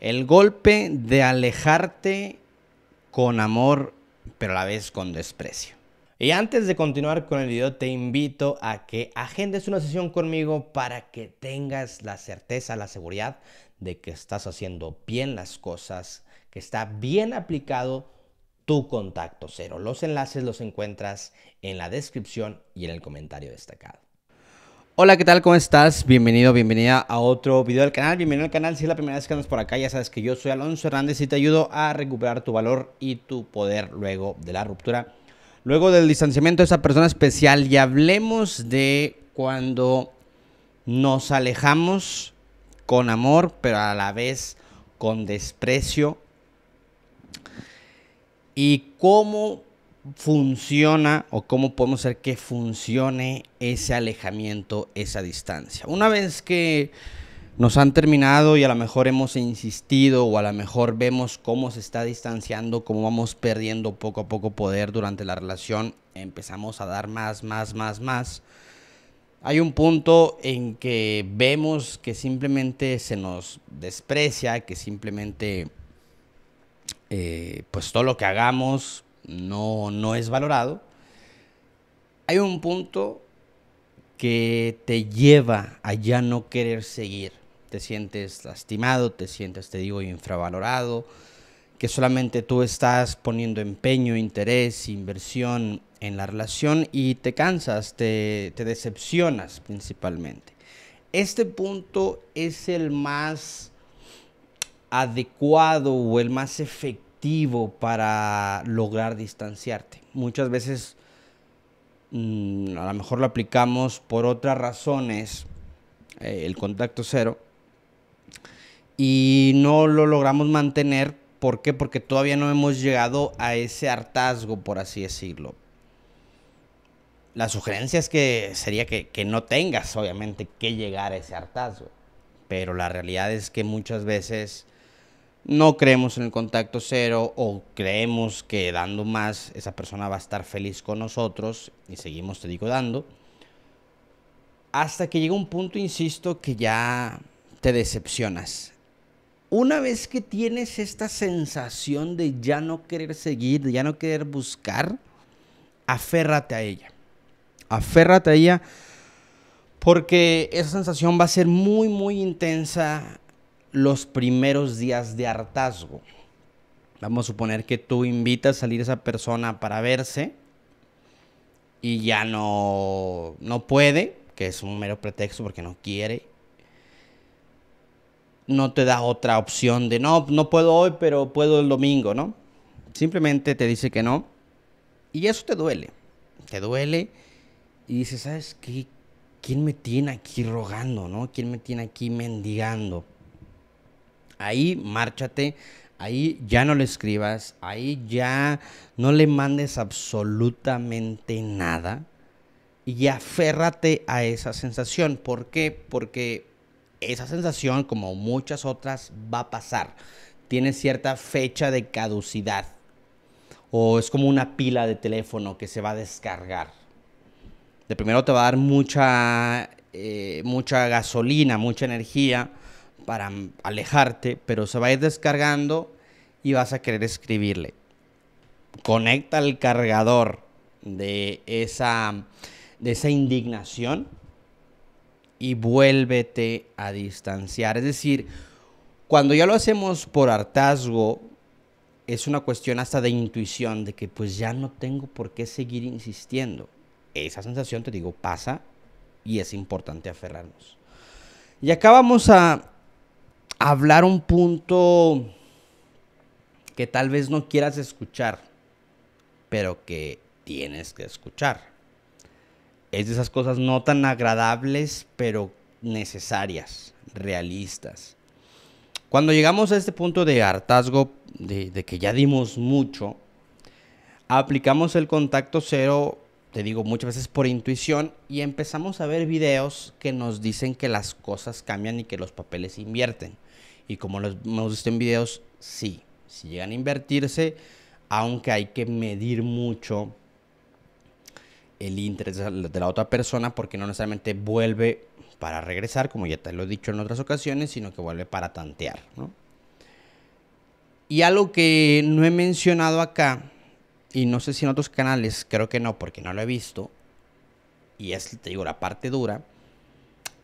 El golpe de alejarte con amor, pero a la vez con desprecio. Y antes de continuar con el video, te invito a que agendes una sesión conmigo para que tengas la certeza, la seguridad de que estás haciendo bien las cosas, que está bien aplicado tu contacto cero. Los enlaces los encuentras en la descripción y en el comentario destacado. Hola, ¿qué tal? ¿Cómo estás? Bienvenido, bienvenida a otro video del canal. Bienvenido al canal. Si es la primera vez que andas por acá, ya sabes que yo soy Alonso Hernández y te ayudo a recuperar tu valor y tu poder luego de la ruptura, luego del distanciamiento de esa persona especial. Y hablemos de cuando nos alejamos con amor, pero a la vez con desprecio. Y cómo funciona o cómo podemos hacer que funcione ese alejamiento, esa distancia. Una vez que nos han terminado y a lo mejor hemos insistido o a lo mejor vemos cómo se está distanciando, cómo vamos perdiendo poco a poco poder durante la relación, empezamos a dar más, más, más, más. Hay un punto en que vemos que simplemente se nos desprecia, que simplemente eh, pues todo lo que hagamos no, es valorado, hay un punto que te lleva a ya no querer seguir. Te sientes lastimado, te sientes, te digo, infravalorado, que solamente tú estás poniendo empeño, interés, inversión en la relación y te cansas, te, te decepcionas principalmente. Este punto es el más adecuado o el más efectivo para lograr distanciarte. Muchas veces mm, a lo mejor lo aplicamos por otras razones, eh, el contacto cero, y no lo logramos mantener. ¿Por qué? Porque todavía no hemos llegado a ese hartazgo, por así decirlo. La sugerencia es que sería que, que no tengas, obviamente, que llegar a ese hartazgo. Pero la realidad es que muchas veces no creemos en el contacto cero o creemos que dando más esa persona va a estar feliz con nosotros y seguimos, te digo, dando. Hasta que llega un punto, insisto, que ya te decepcionas. Una vez que tienes esta sensación de ya no querer seguir, de ya no querer buscar, aférrate a ella. Aférrate a ella porque esa sensación va a ser muy, muy intensa los primeros días de hartazgo. Vamos a suponer que tú invitas a salir a esa persona para verse y ya no, no puede, que es un mero pretexto porque no quiere. No te da otra opción de no, no puedo hoy, pero puedo el domingo, ¿no? Simplemente te dice que no. Y eso te duele. Te duele y dices, ¿sabes qué? ¿Quién me tiene aquí rogando, no? ¿Quién me tiene aquí mendigando? ahí márchate, ahí ya no le escribas, ahí ya no le mandes absolutamente nada y aférrate a esa sensación. ¿Por qué? Porque esa sensación, como muchas otras, va a pasar. Tiene cierta fecha de caducidad. O es como una pila de teléfono que se va a descargar. De primero te va a dar mucha, eh, mucha gasolina, mucha energía para alejarte, pero se va a ir descargando y vas a querer escribirle. Conecta el cargador de esa, de esa indignación y vuélvete a distanciar. Es decir, cuando ya lo hacemos por hartazgo, es una cuestión hasta de intuición, de que pues ya no tengo por qué seguir insistiendo. Esa sensación, te digo, pasa y es importante aferrarnos. Y acá vamos a hablar un punto que tal vez no quieras escuchar, pero que tienes que escuchar. Es de esas cosas no tan agradables, pero necesarias, realistas. Cuando llegamos a este punto de hartazgo, de, que ya dimos mucho, aplicamos el contacto cero, te digo muchas veces por intuición, y empezamos a ver videos que nos dicen que las cosas cambian y que los papeles invierten. Y como lo hemos visto en videos, sí, si llegan a invertirse, aunque hay que medir mucho el interés de la otra persona porque no necesariamente vuelve para regresar, como ya te lo he dicho en otras ocasiones, sino que vuelve para tantear. ¿no? Y algo que no he mencionado acá, y no sé si en otros canales, creo que no, porque no lo he visto, y es, te digo, la parte dura,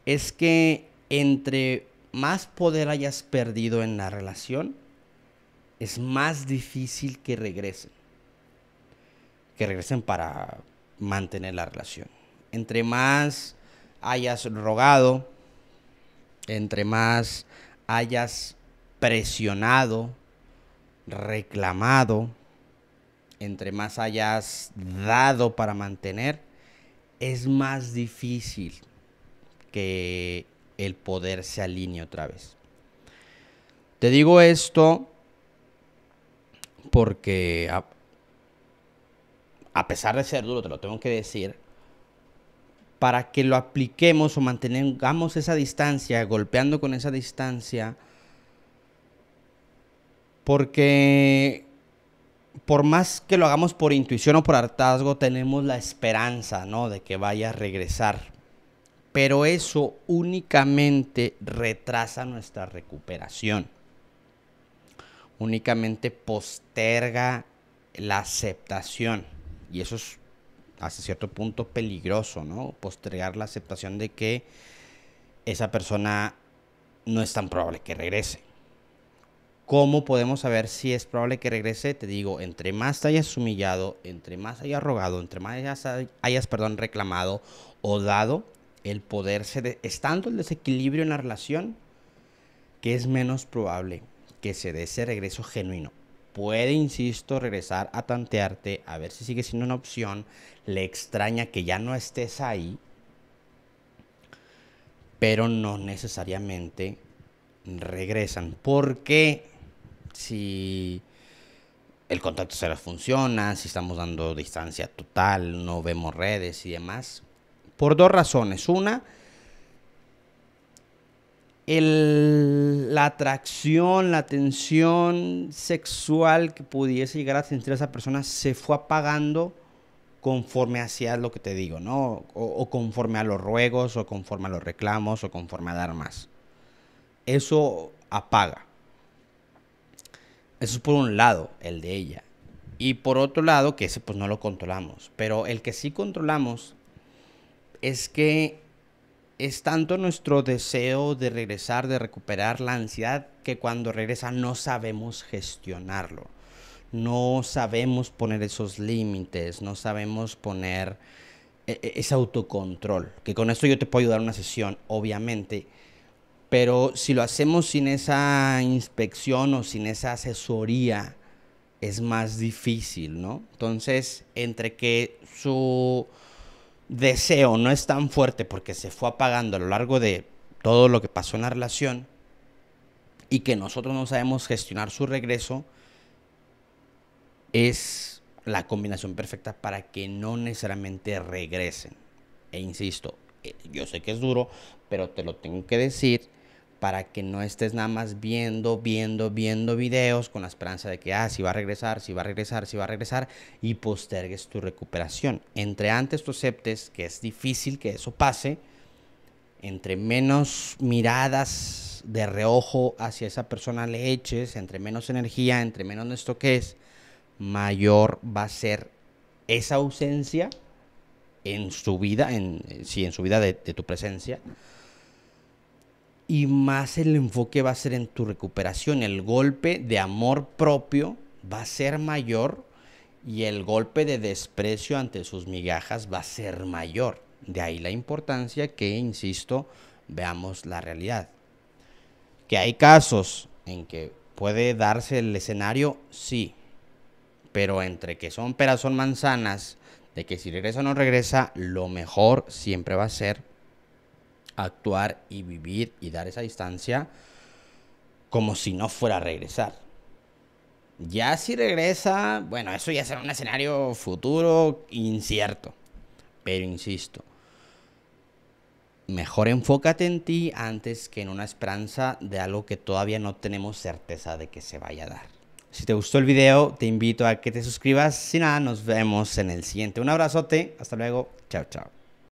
es que entre más poder hayas perdido en la relación, es más difícil que regresen. Que regresen para mantener la relación. Entre más hayas rogado, entre más hayas presionado, reclamado, entre más hayas dado para mantener, es más difícil que el poder se alinee otra vez. Te digo esto porque a, pesar de ser duro, te lo tengo que decir, para que lo apliquemos o mantengamos esa distancia, golpeando con esa distancia, porque por más que lo hagamos por intuición o por hartazgo, tenemos la esperanza, ¿no? De que vaya a regresar pero eso únicamente retrasa nuestra recuperación. Únicamente posterga la aceptación. Y eso es hasta cierto punto peligroso, ¿no? Postergar la aceptación de que esa persona no es tan probable que regrese. ¿Cómo podemos saber si es probable que regrese? Te digo, entre más te hayas humillado, entre más hayas rogado, entre más hayas, hayas perdón, reclamado o dado, el poder estando el desequilibrio en la relación, que es menos probable que se dé ese regreso genuino. Puede, insisto, regresar a tantearte, a ver si sigue siendo una opción, le extraña que ya no estés ahí, pero no necesariamente regresan. Porque si el contacto cero funciona, si estamos dando distancia total, no vemos redes y demás, por dos razones. Una, la atracción, la tensión sexual que pudiese llegar a sentir esa persona se fue apagando conforme hacía lo que te digo, ¿no? O, o, conforme a los ruegos, o conforme a los reclamos, o conforme a dar más. Eso apaga. Eso es por un lado, el de ella. Y por otro lado, que ese pues no lo controlamos. Pero el que sí controlamos es que es tanto nuestro deseo de regresar, de recuperar la ansiedad, que cuando regresa no sabemos gestionarlo. No sabemos poner esos límites, no sabemos poner e, e, ese autocontrol. Que con esto yo te puedo ayudar una sesión, obviamente. Pero si lo hacemos sin esa inspección o sin esa asesoría, es más difícil, ¿no? Entonces, entre que su deseo no es tan fuerte porque se fue apagando a lo largo de todo lo que pasó en la relación y que nosotros no sabemos gestionar su regreso, es la combinación perfecta para que no necesariamente regresen. E insisto, eh, yo sé que es duro, pero te lo tengo que decir para que no estés nada más viendo, viendo, viendo videos con la esperanza de que, ah, si va a regresar, si va a regresar, si va a regresar, y postergues tu recuperación. Entre antes tú aceptes que es difícil que eso pase, entre menos miradas de reojo hacia esa persona le eches, entre menos energía, entre menos esto que es, mayor va a ser esa ausencia en su vida, en, sí, en su vida de tu presencia y más el enfoque va a ser en tu recuperación. El golpe de amor propio va a ser mayor y el golpe de desprecio ante sus migajas va a ser mayor. De ahí la importancia que, insisto, veamos la realidad. Que hay casos en que puede darse el escenario, sí, pero entre que son peras, son manzanas, de que si regresa o no regresa, lo mejor siempre va a ser actuar y vivir y dar esa distancia como si no fuera a regresar. Ya si regresa, bueno, eso ya será un escenario futuro incierto. Pero insisto, mejor enfócate en ti antes que en una esperanza de algo que todavía no tenemos certeza de que se vaya a dar. Si te gustó el video, te invito a que te suscribas. Si nada, nos vemos en el siguiente. Un abrazote, hasta luego, chao, chao.